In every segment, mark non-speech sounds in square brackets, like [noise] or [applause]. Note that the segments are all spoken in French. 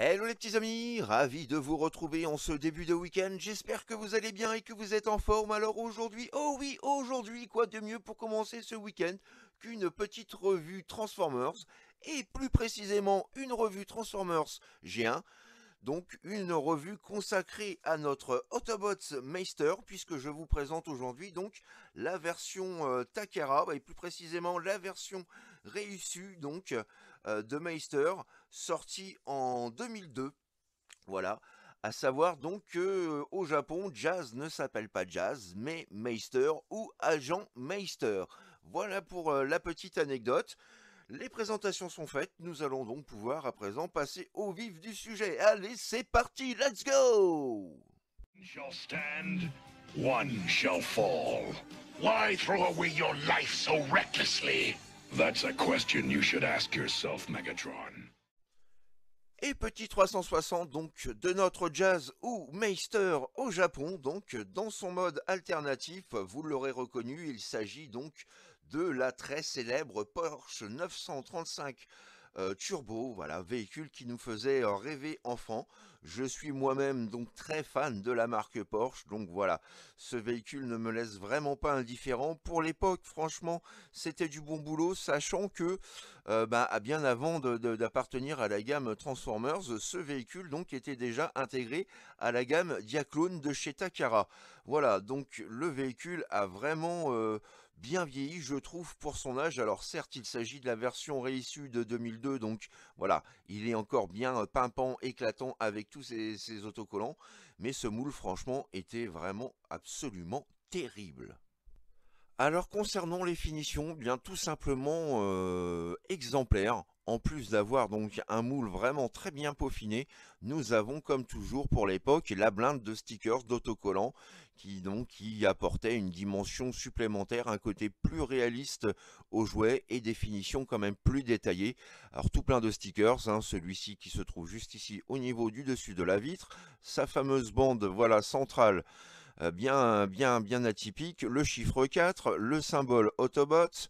Hello les petits amis, ravi de vous retrouver en ce début de week-end, j'espère que vous allez bien et que vous êtes en forme, alors aujourd'hui, oh oui, aujourd'hui, quoi de mieux pour commencer ce week-end qu'une petite revue Transformers, et plus précisément une revue Transformers G1, donc une revue consacrée à notre Autobots Meister, puisque je vous présente aujourd'hui donc la version euh, Takara, et plus précisément la version réissue donc euh, de Meister, sorti en 2002. Voilà, à savoir donc que euh, au Japon, jazz ne s'appelle pas jazz, mais Meister ou agent Meister. Voilà pour euh, la petite anecdote. Les présentations sont faites, nous allons donc pouvoir à présent passer au vif du sujet. Allez, c'est parti, let's go shall stand, one shall fall. Why throw away your life so recklessly? Et petit 360 donc de notre jazz ou Meister au Japon, donc dans son mode alternatif, vous l'aurez reconnu, il s'agit donc de la très célèbre Porsche 935 euh, turbo, voilà, véhicule qui nous faisait euh, rêver enfant. Je suis moi-même donc très fan de la marque Porsche, donc voilà, ce véhicule ne me laisse vraiment pas indifférent. Pour l'époque, franchement, c'était du bon boulot, sachant que euh, bah, bien avant d'appartenir à la gamme Transformers, ce véhicule donc était déjà intégré à la gamme Diaclone de chez Takara. Voilà, donc le véhicule a vraiment bien vieilli, je trouve, pour son âge. Alors certes, il s'agit de la version réissue de 2002, donc voilà, il est encore bien euh, pimpant, éclatant avec tous ses, autocollants, mais ce moule, franchement, était vraiment absolument terrible. Alors concernant les finitions, eh bien tout simplement euh, exemplaires. En plus d'avoir donc un moule vraiment très bien peaufiné, nous avons comme toujours pour l'époque la blinde de stickers d'autocollants qui donc qui apportait une dimension supplémentaire, un côté plus réaliste au jouet et des finitions quand même plus détaillées. Alors tout plein de stickers, hein, celui-ci qui se trouve juste ici au niveau du dessus de la vitre, sa fameuse bande voilà centrale euh, bien bien bien atypique, le chiffre 4, le symbole Autobot,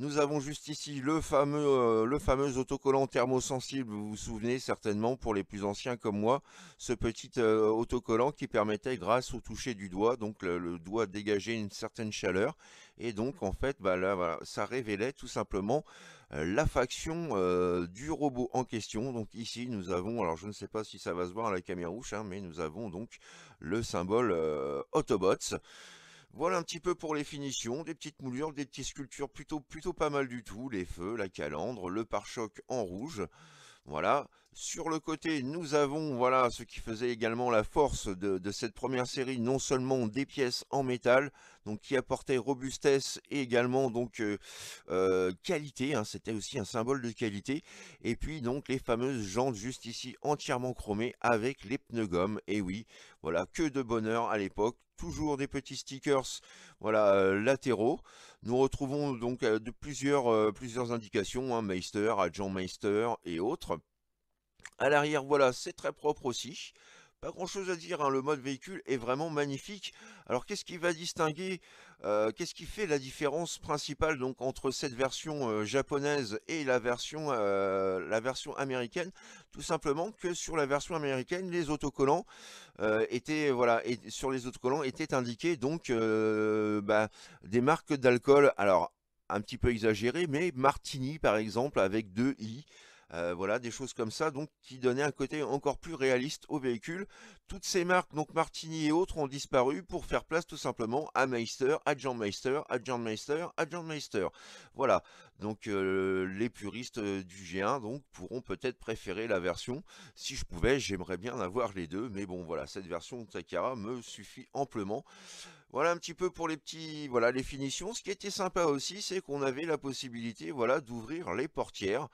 nous avons juste ici le fameux, euh, le fameux autocollant thermosensible, vous vous souvenez certainement pour les plus anciens comme moi, ce petit euh, autocollant qui permettait grâce au toucher du doigt, donc le, doigt dégager une certaine chaleur, et donc en fait bah là, ça révélait tout simplement euh, la faction du robot en question. Donc ici nous avons, alors je ne sais pas si ça va se voir à la caméra rouge, hein, mais nous avons donc le symbole Autobots. Voilà un petit peu pour les finitions, des petites moulures, des petites sculptures plutôt, plutôt pas mal du tout, les feux, la calandre, le pare-choc en rouge. Voilà. Sur le côté, nous avons voilà ce qui faisait également la force de, cette première série, non seulement des pièces en métal, donc qui apportaient robustesse et également donc euh, euh, qualité, hein, c'était aussi un symbole de qualité, et puis donc les fameuses jantes juste ici entièrement chromées avec les pneus gomme, et oui, voilà, que de bonheur à l'époque, toujours des petits stickers voilà, euh, latéraux, nous retrouvons donc euh, de plusieurs, euh, indications, hein, Meister, John Meister et autres. À l'arrière, voilà, c'est très propre aussi. Pas grand chose à dire, hein. le mode véhicule est vraiment magnifique. Alors qu'est-ce qui va distinguer, euh, qu'est-ce qui fait la différence principale donc entre cette version euh, japonaise et la version, euh, la version américaine Tout simplement que sur la version américaine, les autocollants étaient, voilà, et sur les autocollants étaient indiqués donc bah, des marques d'alcool. Alors un petit peu exagéré, mais Martini par exemple avec deux i. Euh, voilà, des choses comme ça, donc qui donnaient un côté encore plus réaliste au véhicule. Toutes ces marques, donc Martini et autres, ont disparu pour faire place tout simplement à Meister, à John Meister, à John Meister, à John Meister. Voilà, donc euh, les puristes euh, du G1 donc pourront peut-être préférer la version. Si je pouvais, j'aimerais bien avoir les deux, mais bon voilà, cette version de Takara me suffit amplement. Voilà un petit peu pour les petits, voilà les finitions. Ce qui était sympa aussi, c'est qu'on avait la possibilité, voilà, d'ouvrir les portières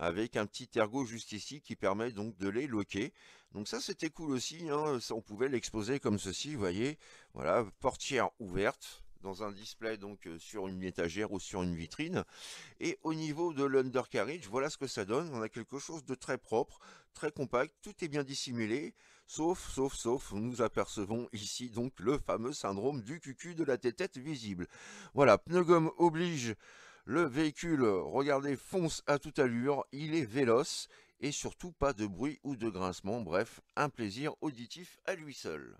avec un petit ergot juste ici qui permet donc de les loquer. Donc ça c'était cool aussi, hein, on pouvait l'exposer comme ceci, vous voyez, voilà, portière ouverte dans un display donc euh, sur une étagère ou sur une vitrine et au niveau de l'undercarriage voilà ce que ça donne on a quelque chose de très propre très compact tout est bien dissimulé sauf sauf sauf nous apercevons ici donc le fameux syndrome du cucu de la tête visible voilà pneu gomme oblige le véhicule, regardez, fonce à toute allure, il est véloce et surtout pas de bruit ou de grincement, bref, un plaisir auditif à lui seul.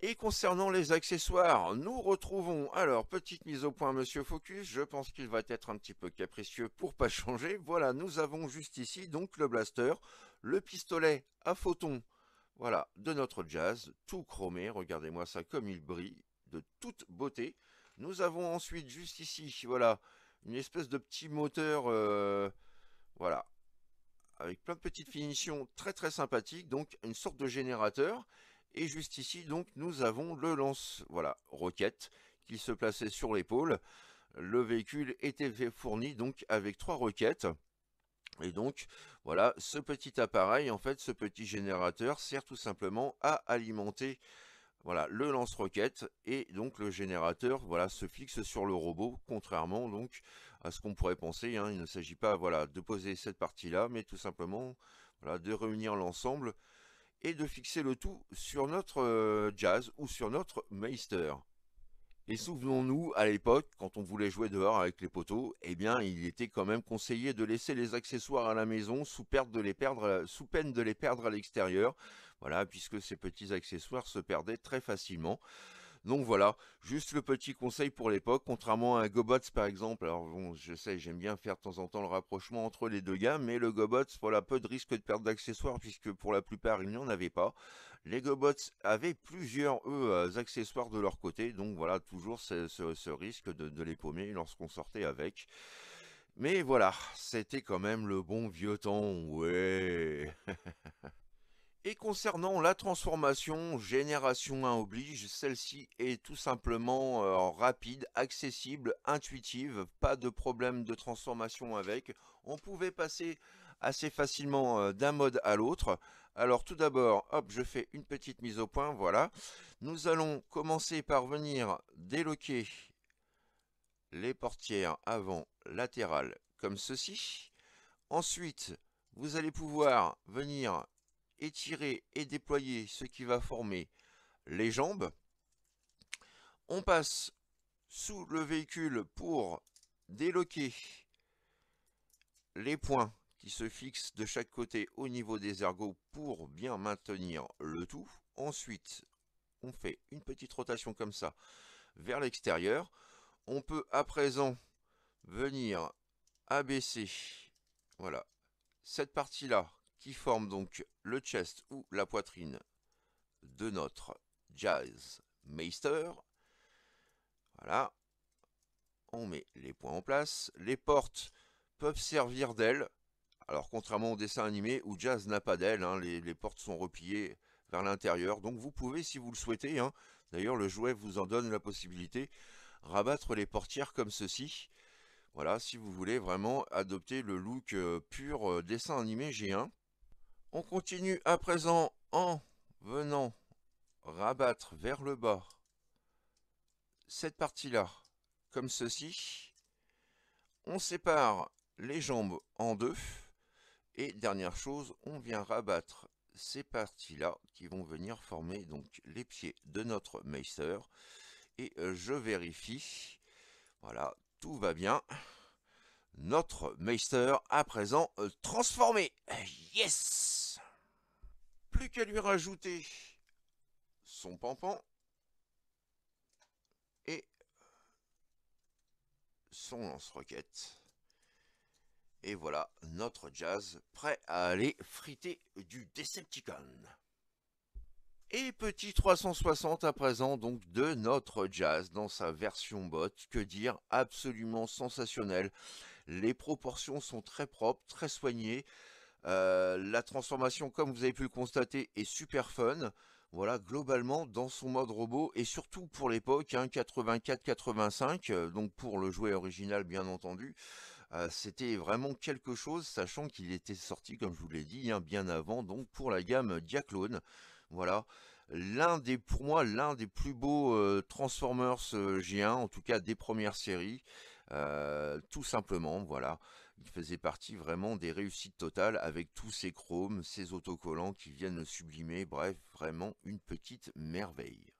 Et concernant les accessoires, nous retrouvons, alors petite mise au point Monsieur Focus, je pense qu'il va être un petit peu capricieux pour pas [laughs] changer, voilà nous avons juste ici donc le blaster, le pistolet à photons, voilà, de notre jazz, tout chromé, regardez-moi ça comme il brille, de toute beauté, nous avons ensuite juste ici, voilà, une espèce de petit moteur, euh, voilà, avec plein de petites finitions très très sympathiques, donc une sorte de générateur. Et juste ici, donc, nous avons le lance, voilà, roquette qui se plaçait sur l'épaule. Le véhicule était fourni donc avec trois roquettes. Et donc, voilà, ce petit appareil, en fait, ce petit générateur sert tout simplement à alimenter voilà, le lance-roquette et donc le générateur voilà, se fixe sur le robot, contrairement donc à ce qu'on pourrait penser. Hein. il ne s'agit pas voilà, de poser cette partie-là, mais tout simplement de réunir l'ensemble et de fixer le tout sur notre euh, jazz ou sur notre meister. Et souvenons-nous, à l'époque, quand on voulait jouer dehors avec les poteaux, eh bien, il était quand même conseillé de laisser les accessoires à la maison sous peine de les perdre à l'extérieur. Voilà, puisque ces petits accessoires se perdaient très facilement. Donc voilà, juste le petit conseil pour l'époque, contrairement à un GoBots par exemple, alors bon, je sais, j'aime bien faire de temps en temps le rapprochement entre les deux gammes, mais le GoBots, voilà, peu de risque de perte d'accessoires, puisque pour la plupart, il n'y en avait pas. Les GoBots avaient plusieurs, eux, euh, accessoires de leur côté, donc voilà, toujours ce, risque de, de les paumer lorsqu'on sortait avec. Mais voilà, c'était quand même le bon vieux temps, ouais [laughs] Et concernant la transformation, génération 1 oblige, celle-ci est tout simplement euh, rapide, accessible, intuitive, pas de problème de transformation avec. On pouvait passer assez facilement euh, d'un mode à l'autre. Alors tout d'abord, hop, je fais une petite mise au point, voilà. Nous allons commencer par venir déloquer les portières avant latérales comme ceci. Ensuite, vous allez pouvoir venir étirer et déployer ce qui va former les jambes. On passe sous le véhicule pour déloquer les points qui se fixent de chaque côté au niveau des ergots pour bien maintenir le tout. Ensuite, on fait une petite rotation comme ça vers l'extérieur. On peut à présent venir abaisser voilà, cette partie-là qui forme donc le chest ou la poitrine de notre Jazz Meister. Voilà. On met les points en place. Les portes peuvent servir d'ailes. Alors contrairement au dessin animé où Jazz n'a pas d'ailes, hein, les, portes sont repliées vers l'intérieur. Donc vous pouvez, si vous le souhaitez, hein. d'ailleurs le jouet vous en donne la possibilité, rabattre les portières comme ceci. Voilà, si vous voulez vraiment adopter le look euh, pur euh, dessin animé G1. On continue à présent en venant rabattre vers le bas cette partie-là, comme ceci. On sépare les jambes en deux. Et dernière chose, on vient rabattre ces parties-là qui vont venir former donc les pieds de notre Meister. Et euh, je vérifie. Voilà, tout va bien. Notre Meister à présent euh, transformé. Yes qu'à lui rajouter son pampan et son lance-roquette. Et voilà notre jazz prêt à aller friter du Decepticon. Et petit 360 à présent donc de notre jazz dans sa version bot, que dire, absolument sensationnel. Les proportions sont très propres, très soignées, euh, la transformation, comme vous avez pu le constater, est super fun. Voilà, globalement, dans son mode robot, et surtout pour l'époque, 84-85, hein, euh, donc pour le jouet original, bien entendu, euh, c'était vraiment quelque chose, sachant qu'il était sorti, comme je vous l'ai dit, hein, bien avant, donc pour la gamme Diaclone. Voilà, l'un des, pour moi, l'un des plus beaux Transformers G1, en tout cas des premières séries, tout simplement, voilà il faisait partie vraiment des réussites totales avec tous ces chromes, ces autocollants qui viennent sublimer, bref, vraiment une petite merveille.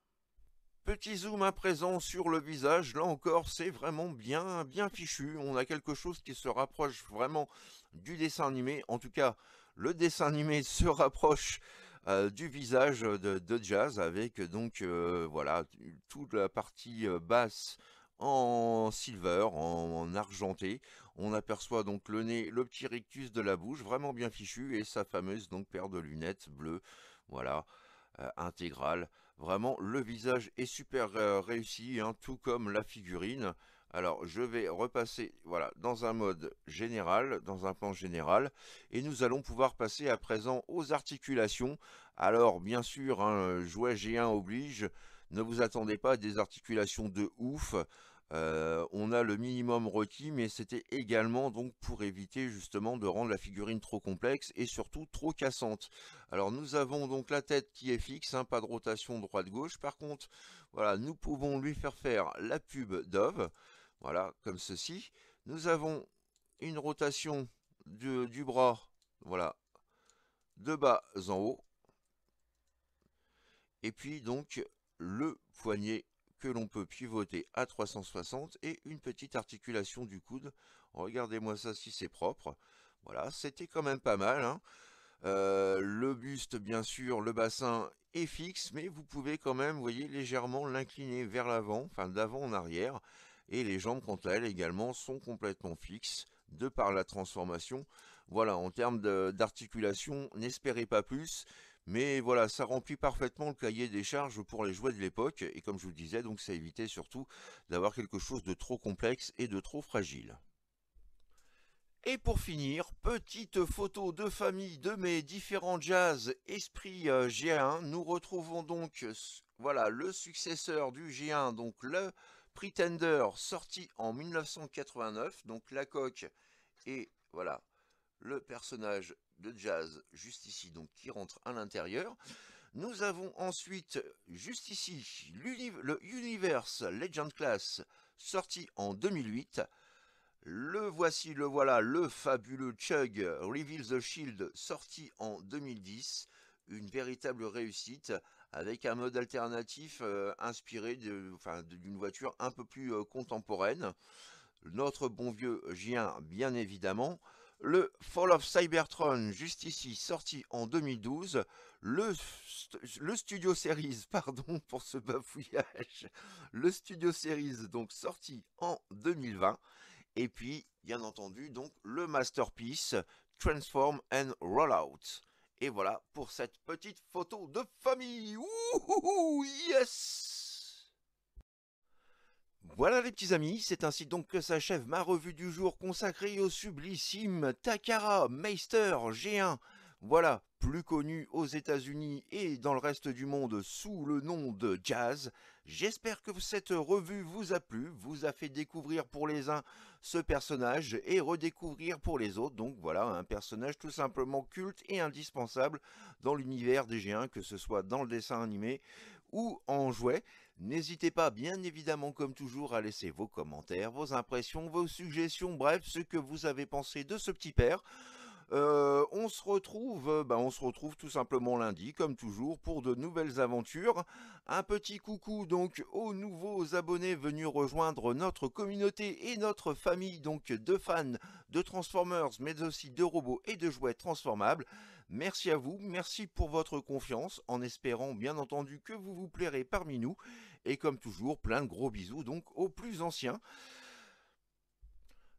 Petit zoom à présent sur le visage, là encore c'est vraiment bien, bien fichu, on a quelque chose qui se rapproche vraiment du dessin animé, en tout cas le dessin animé [laughs] se rapproche euh, du visage de, Jazz avec donc euh, voilà toute la partie euh, basse en silver, en argenté. On aperçoit donc le nez, le petit rictus de la bouche, vraiment bien fichu, et sa fameuse donc paire de lunettes bleues, voilà, euh, intégrale. Vraiment, le visage est super euh, réussi, hein, tout comme la figurine. Alors, je vais repasser voilà, dans un mode général, dans un plan général, et nous allons pouvoir passer à présent aux articulations. Alors, bien sûr, un hein, jouet G1 oblige, ne vous attendez pas à des articulations de ouf, on a le minimum requis, mais c'était également donc pour éviter justement de rendre la figurine trop complexe et surtout trop cassante. Alors nous avons donc la tête qui est fixe, hein, pas de rotation droite-gauche. Par contre, voilà, nous pouvons lui faire faire la pub Dove, voilà, comme ceci. Nous avons une rotation du, du bras, voilà, de bas en haut. Et puis donc le poignet que l'on peut pivoter à 360 et une petite articulation du coude. Regardez-moi ça si c'est propre. Voilà, c'était quand même pas mal. Hein. Euh, le buste, bien sûr, le bassin est fixe, mais vous pouvez quand même, voyez, légèrement l'incliner vers l'avant, enfin d'avant en arrière. Et les jambes, quant à elles, également, sont complètement fixes de par la transformation. Voilà, en termes d'articulation, n'espérez pas plus. Mais voilà, ça remplit parfaitement le cahier des charges pour les jouets de l'époque, et comme je vous le disais, donc ça évitait surtout d'avoir quelque chose de trop complexe et de trop fragile. Et pour finir, petite photo de famille de mes différents jazz Esprit euh, G1. Nous retrouvons donc voilà, le successeur du G1, donc le Pretender, sorti en 1989. Donc la coque et voilà, le personnage de jazz juste ici, donc qui rentre à l'intérieur. Nous avons ensuite juste ici le Universe Legend Class sorti en 2008. Le voici, le voilà, le fabuleux Chug Reveal the Shield sorti en 2010 une véritable réussite avec un mode alternatif euh, inspiré d'une voiture un peu plus euh, contemporaine. Notre bon vieux Gien, bien évidemment le Fall of Cybertron, juste ici, sorti en 2012, le, Studio Series, [laughs] pardon pour ce bafouillage, le Studio Series, donc sorti en 2020, et puis, bien entendu, donc le masterpiece Transform and Rollout. Et voilà pour cette petite photo de famille. Ouh, yes voilà les petits amis, c'est ainsi donc que s'achève ma revue du jour consacrée au sublissime Takara Meister G1. Voilà, plus connu aux États-Unis et dans le reste du monde sous le nom de Jazz. J'espère que cette revue vous a plu, vous a fait découvrir pour les uns ce personnage et redécouvrir pour les autres. Donc voilà, un personnage tout simplement culte et indispensable dans l'univers des G1, que ce soit dans le dessin animé ou en jouet. N'hésitez pas bien évidemment comme toujours à laisser vos commentaires, vos impressions, vos suggestions, bref ce que vous avez pensé de ce petit père. Euh, on se retrouve, euh, bah, on se retrouve tout simplement lundi, comme toujours, pour de nouvelles aventures. Un petit coucou donc aux nouveaux abonnés venus rejoindre notre communauté et notre famille donc de fans de Transformers, mais aussi de robots et de jouets transformables. Merci à vous, merci pour votre confiance, en espérant bien entendu que vous vous plairez parmi nous. Et comme toujours, plein de gros bisous donc aux plus anciens.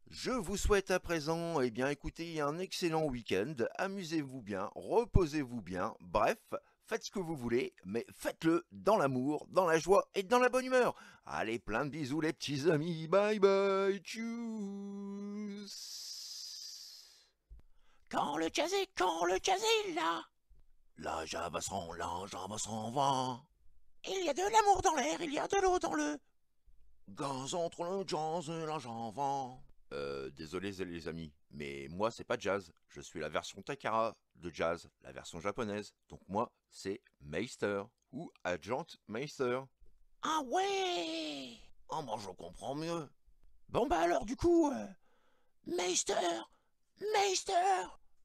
Je vous souhaite à présent, eh bien écoutez, un excellent week-end, amusez-vous bien, reposez-vous bien, bref, faites ce que vous voulez, mais faites-le dans l'amour, dans la joie et dans la bonne humeur. Allez, plein de bisous les petits amis, bye bye, tchuss Quand le chazé, quand le chazé, là Là, java là, la java s'en va il y a de l'amour dans l'air, il y a de l'eau dans le... Gaz entre le jazz et la vent. Euh, désolé les amis, mais moi c'est pas jazz, je suis la version Takara de jazz, la version japonaise. Donc moi c'est Meister, ou Agent Meister. Ah ouais Ah moi je comprends mieux. Bon bah alors du coup, euh, Meister, Meister,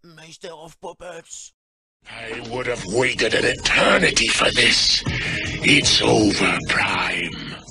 Meister of Puppets. I would have waited an eternity for this. It's over, Prime.